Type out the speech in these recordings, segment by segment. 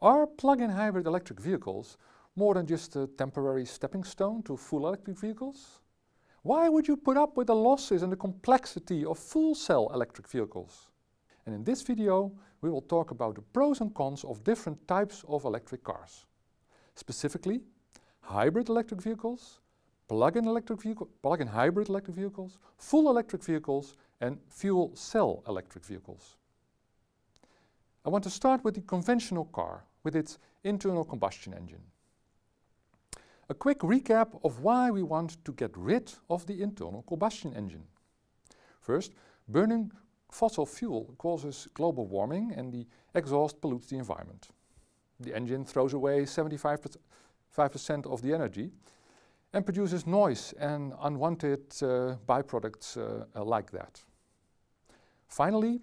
Are plug-in hybrid electric vehicles more than just a temporary stepping stone to full electric vehicles? Why would you put up with the losses and the complexity of full cell electric vehicles? And in this video, we will talk about the pros and cons of different types of electric cars. Specifically, hybrid electric vehicles, plug-in plug hybrid electric vehicles, full electric vehicles, and fuel cell electric vehicles. I want to start with the conventional car, with its internal combustion engine. A quick recap of why we want to get rid of the internal combustion engine. First, burning fossil fuel causes global warming and the exhaust pollutes the environment. The engine throws away 75% of the energy and produces noise and unwanted uh, byproducts uh, like that. Finally,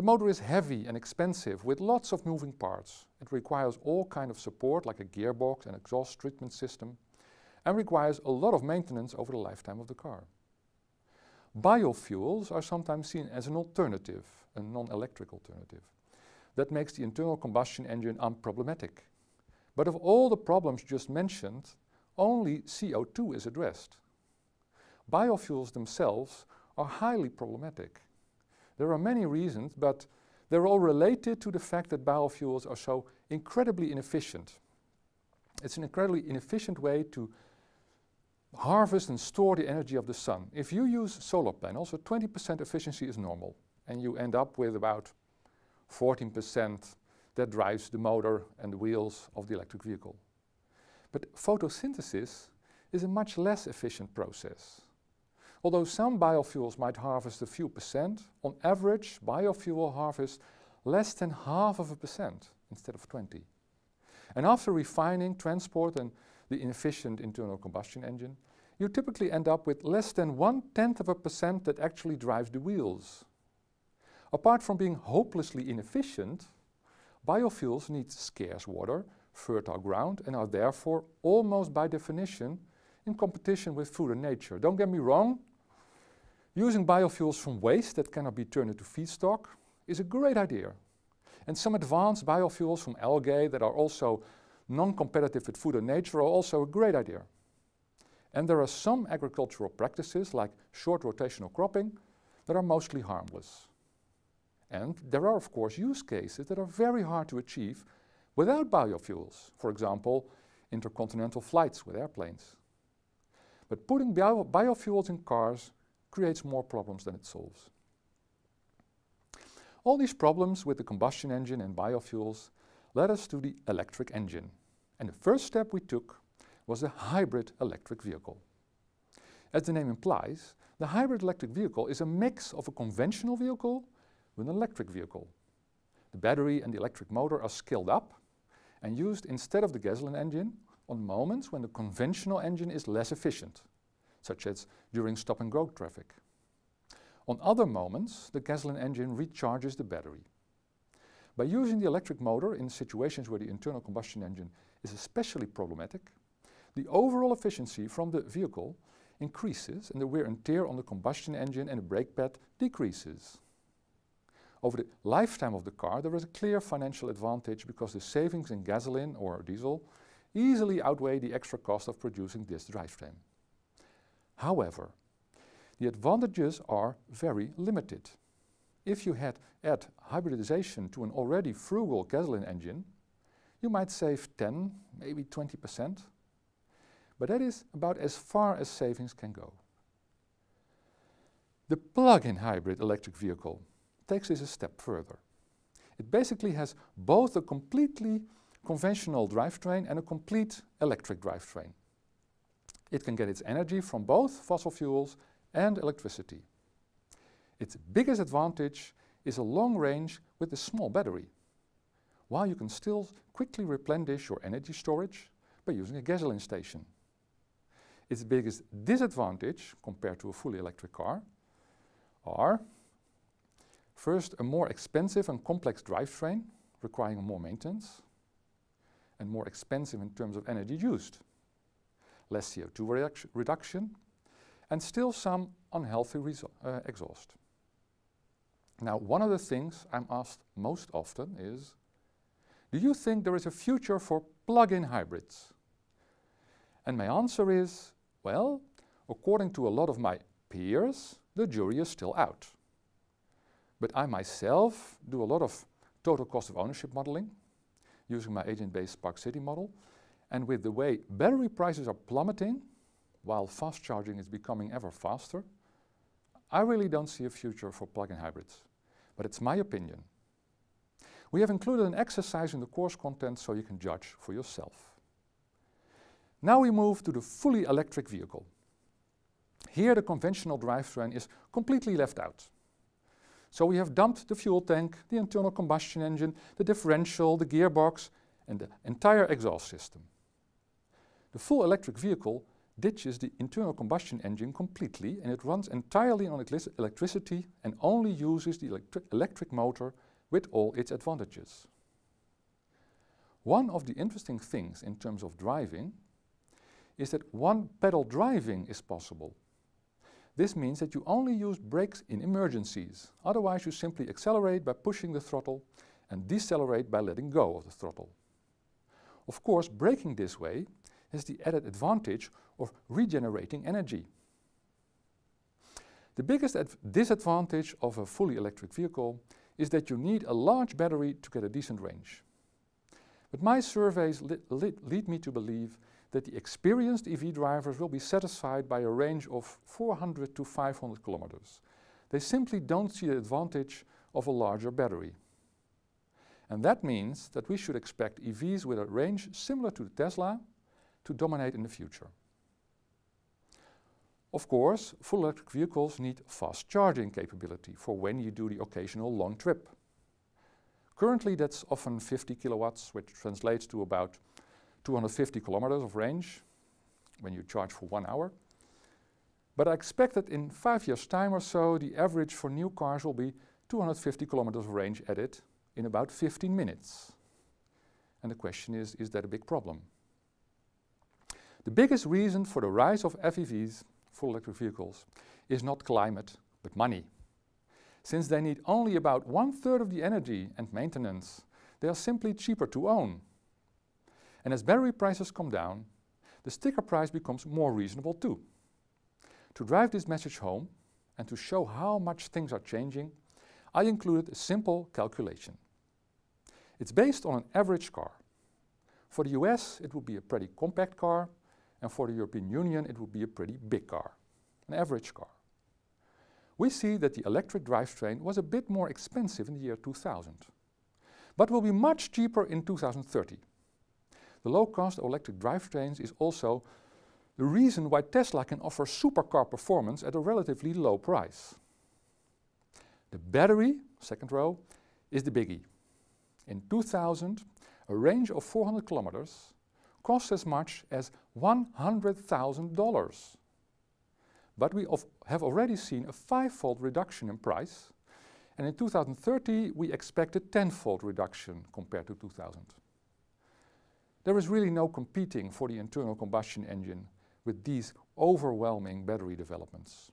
the motor is heavy and expensive with lots of moving parts. It requires all kind of support like a gearbox and exhaust treatment system and requires a lot of maintenance over the lifetime of the car. Biofuels are sometimes seen as an alternative, a non-electric alternative. That makes the internal combustion engine unproblematic. But of all the problems just mentioned, only CO2 is addressed. Biofuels themselves are highly problematic there are many reasons, but they're all related to the fact that biofuels are so incredibly inefficient. It's an incredibly inefficient way to harvest and store the energy of the sun. If you use solar panels, a 20% efficiency is normal, and you end up with about 14% that drives the motor and the wheels of the electric vehicle. But photosynthesis is a much less efficient process. Although some biofuels might harvest a few percent, on average biofuel harvests less than half of a percent instead of 20. And after refining, transport and the inefficient internal combustion engine, you typically end up with less than one-tenth of a percent that actually drives the wheels. Apart from being hopelessly inefficient, biofuels need scarce water, fertile ground and are therefore almost by definition in competition with food and nature. Don't get me wrong, Using biofuels from waste that cannot be turned into feedstock is a great idea. And some advanced biofuels from algae that are also non-competitive with food or nature are also a great idea. And there are some agricultural practices like short rotational cropping that are mostly harmless. And there are of course use cases that are very hard to achieve without biofuels, for example intercontinental flights with airplanes. But putting bio biofuels in cars creates more problems than it solves. All these problems with the combustion engine and biofuels led us to the electric engine. And the first step we took was a hybrid electric vehicle. As the name implies, the hybrid electric vehicle is a mix of a conventional vehicle with an electric vehicle. The battery and the electric motor are scaled up and used instead of the gasoline engine on moments when the conventional engine is less efficient, such as during stop and go traffic. On other moments, the gasoline engine recharges the battery. By using the electric motor in situations where the internal combustion engine is especially problematic, the overall efficiency from the vehicle increases and the wear and tear on the combustion engine and the brake pad decreases. Over the lifetime of the car, there is a clear financial advantage because the savings in gasoline or diesel easily outweigh the extra cost of producing this drivetrain. However, the advantages are very limited. If you had add hybridization to an already frugal gasoline engine, you might save 10, maybe 20%, but that is about as far as savings can go. The plug-in hybrid electric vehicle takes this a step further. It basically has both a completely conventional drivetrain and a complete electric drivetrain. It can get its energy from both fossil fuels and electricity. Its biggest advantage is a long range with a small battery. While you can still quickly replenish your energy storage by using a gasoline station. Its biggest disadvantage compared to a fully electric car are first a more expensive and complex drivetrain requiring more maintenance and more expensive in terms of energy used less CO2 reduction, and still some unhealthy uh, exhaust. Now, one of the things I'm asked most often is, do you think there is a future for plug-in hybrids? And my answer is, well, according to a lot of my peers, the jury is still out. But I myself do a lot of total cost of ownership modeling using my agent-based Park City model, and with the way battery prices are plummeting, while fast charging is becoming ever faster, I really don't see a future for plug-in hybrids. But it's my opinion. We have included an exercise in the course content so you can judge for yourself. Now we move to the fully electric vehicle. Here the conventional drivetrain is completely left out. So we have dumped the fuel tank, the internal combustion engine, the differential, the gearbox, and the entire exhaust system. The full electric vehicle ditches the internal combustion engine completely and it runs entirely on electricity and only uses the electri electric motor with all its advantages. One of the interesting things in terms of driving is that one pedal driving is possible. This means that you only use brakes in emergencies, otherwise you simply accelerate by pushing the throttle and decelerate by letting go of the throttle. Of course, braking this way has the added advantage of regenerating energy. The biggest disadvantage of a fully electric vehicle is that you need a large battery to get a decent range. But my surveys lead me to believe that the experienced EV drivers will be satisfied by a range of 400 to 500 kilometers. They simply don't see the advantage of a larger battery. And that means that we should expect EVs with a range similar to the Tesla to dominate in the future. Of course, full electric vehicles need fast charging capability for when you do the occasional long trip. Currently that's often 50 kilowatts, which translates to about 250 kilometers of range when you charge for one hour. But I expect that in five years' time or so, the average for new cars will be 250 kilometers of range added in about 15 minutes. And the question is, is that a big problem? The biggest reason for the rise of FEVs, full electric vehicles, is not climate, but money. Since they need only about one-third of the energy and maintenance, they are simply cheaper to own. And as battery prices come down, the sticker price becomes more reasonable too. To drive this message home and to show how much things are changing, I included a simple calculation. It's based on an average car. For the US, it would be a pretty compact car and for the European Union it would be a pretty big car, an average car. We see that the electric drivetrain was a bit more expensive in the year 2000, but will be much cheaper in 2030. The low cost of electric drivetrains is also the reason why Tesla can offer supercar performance at a relatively low price. The battery, second row, is the biggie. In 2000, a range of 400 kilometers costs as much as $100,000. But we have already seen a five-fold reduction in price, and in 2030 we expect a tenfold reduction compared to 2000. There is really no competing for the internal combustion engine with these overwhelming battery developments.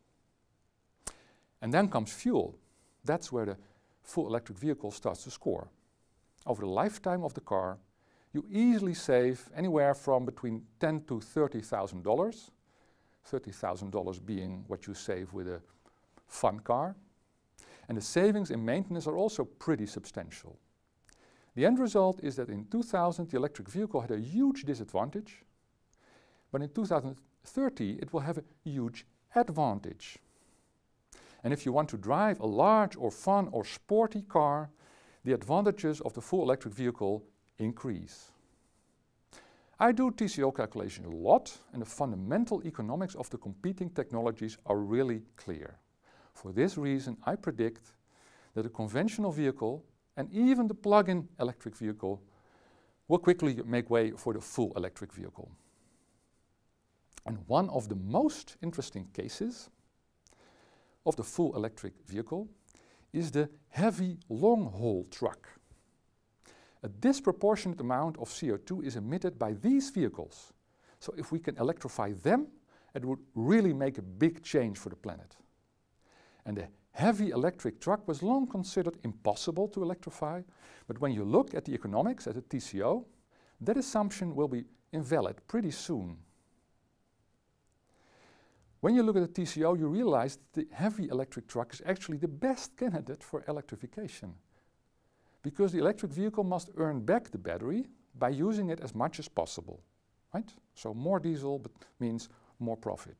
And then comes fuel. That's where the full electric vehicle starts to score. Over the lifetime of the car, you easily save anywhere from between ten to thirty thousand dollars. Thirty thousand dollars being what you save with a fun car. And the savings in maintenance are also pretty substantial. The end result is that in 2000 the electric vehicle had a huge disadvantage, but in 2030 it will have a huge advantage. And if you want to drive a large or fun or sporty car, the advantages of the full electric vehicle increase. I do TCO calculation a lot and the fundamental economics of the competing technologies are really clear. For this reason I predict that a conventional vehicle and even the plug-in electric vehicle will quickly make way for the full electric vehicle. And one of the most interesting cases of the full electric vehicle is the heavy long-haul truck a disproportionate amount of CO2 is emitted by these vehicles. So if we can electrify them, it would really make a big change for the planet. And the heavy electric truck was long considered impossible to electrify, but when you look at the economics at the TCO, that assumption will be invalid pretty soon. When you look at the TCO, you realize that the heavy electric truck is actually the best candidate for electrification because the electric vehicle must earn back the battery by using it as much as possible. Right? So more diesel means more profit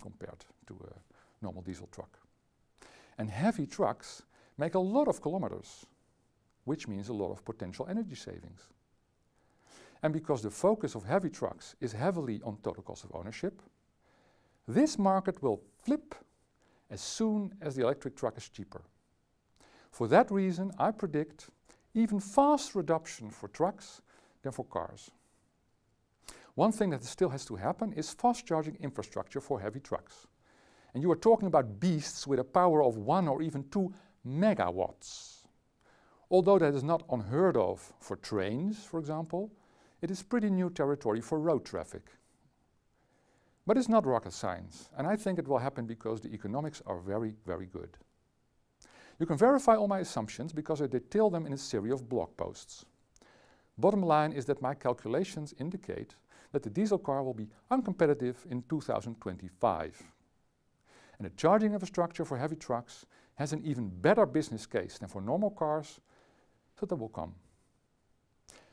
compared to a normal diesel truck. And heavy trucks make a lot of kilometers, which means a lot of potential energy savings. And because the focus of heavy trucks is heavily on total cost of ownership, this market will flip as soon as the electric truck is cheaper. For that reason, I predict even faster adoption for trucks than for cars. One thing that still has to happen is fast charging infrastructure for heavy trucks. And you are talking about beasts with a power of one or even two megawatts. Although that is not unheard of for trains, for example, it is pretty new territory for road traffic. But it's not rocket science, and I think it will happen because the economics are very, very good. You can verify all my assumptions because I detail them in a series of blog posts. Bottom line is that my calculations indicate that the diesel car will be uncompetitive in 2025. And the charging infrastructure for heavy trucks has an even better business case than for normal cars, so that will come.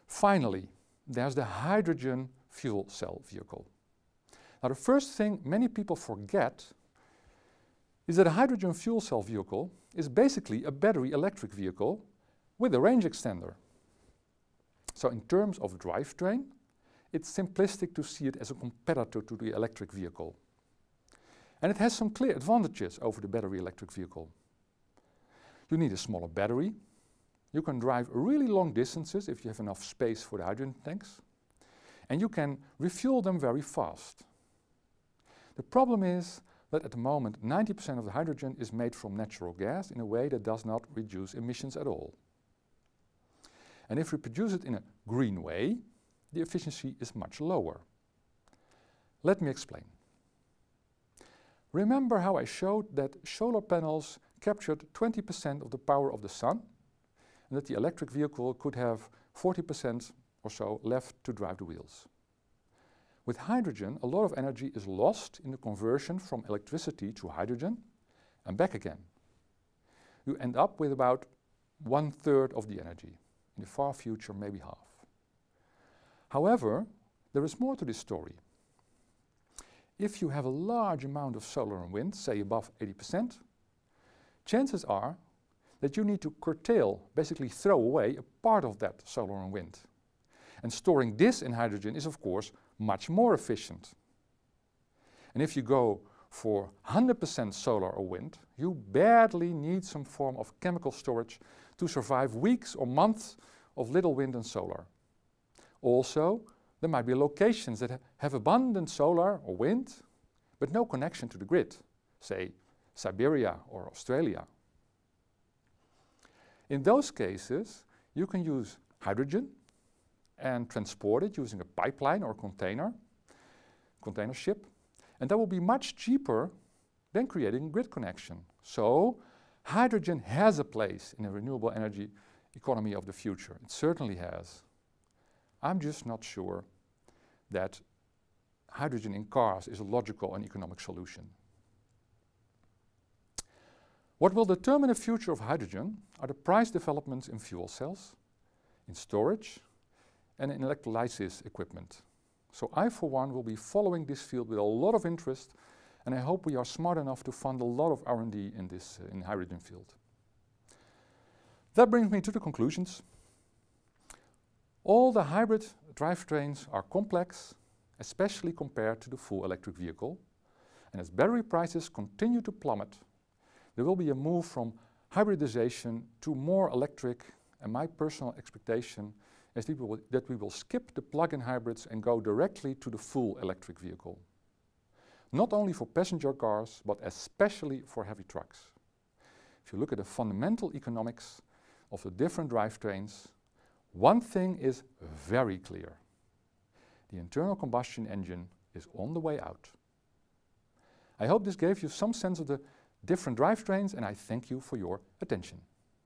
Finally, there's the hydrogen fuel cell vehicle. Now the first thing many people forget is that a hydrogen fuel cell vehicle is basically a battery electric vehicle with a range extender. So in terms of drivetrain, it's simplistic to see it as a competitor to the electric vehicle. And it has some clear advantages over the battery electric vehicle. You need a smaller battery. You can drive really long distances if you have enough space for the hydrogen tanks. And you can refuel them very fast. The problem is that at the moment 90% of the hydrogen is made from natural gas in a way that does not reduce emissions at all. And if we produce it in a green way, the efficiency is much lower. Let me explain. Remember how I showed that solar panels captured 20% of the power of the sun and that the electric vehicle could have 40% or so left to drive the wheels. With hydrogen, a lot of energy is lost in the conversion from electricity to hydrogen and back again. You end up with about one third of the energy. In the far future, maybe half. However, there is more to this story. If you have a large amount of solar and wind, say above 80%, chances are that you need to curtail, basically throw away a part of that solar and wind. And storing this in hydrogen is of course much more efficient. And if you go for 100% solar or wind, you badly need some form of chemical storage to survive weeks or months of little wind and solar. Also, there might be locations that ha have abundant solar or wind, but no connection to the grid, say Siberia or Australia. In those cases, you can use hydrogen and transport it using a pipeline or container, container ship. And that will be much cheaper than creating grid connection. So hydrogen has a place in the renewable energy economy of the future. It certainly has. I'm just not sure that hydrogen in cars is a logical and economic solution. What will determine the future of hydrogen are the price developments in fuel cells, in storage, and in electrolysis equipment. So I, for one, will be following this field with a lot of interest, and I hope we are smart enough to fund a lot of R&D in this uh, in hydrogen field. That brings me to the conclusions. All the hybrid drivetrains are complex, especially compared to the full electric vehicle. And as battery prices continue to plummet, there will be a move from hybridization to more electric, and my personal expectation is that we, will, that we will skip the plug-in hybrids and go directly to the full electric vehicle. Not only for passenger cars, but especially for heavy trucks. If you look at the fundamental economics of the different drivetrains, one thing is very clear. The internal combustion engine is on the way out. I hope this gave you some sense of the different drivetrains and I thank you for your attention.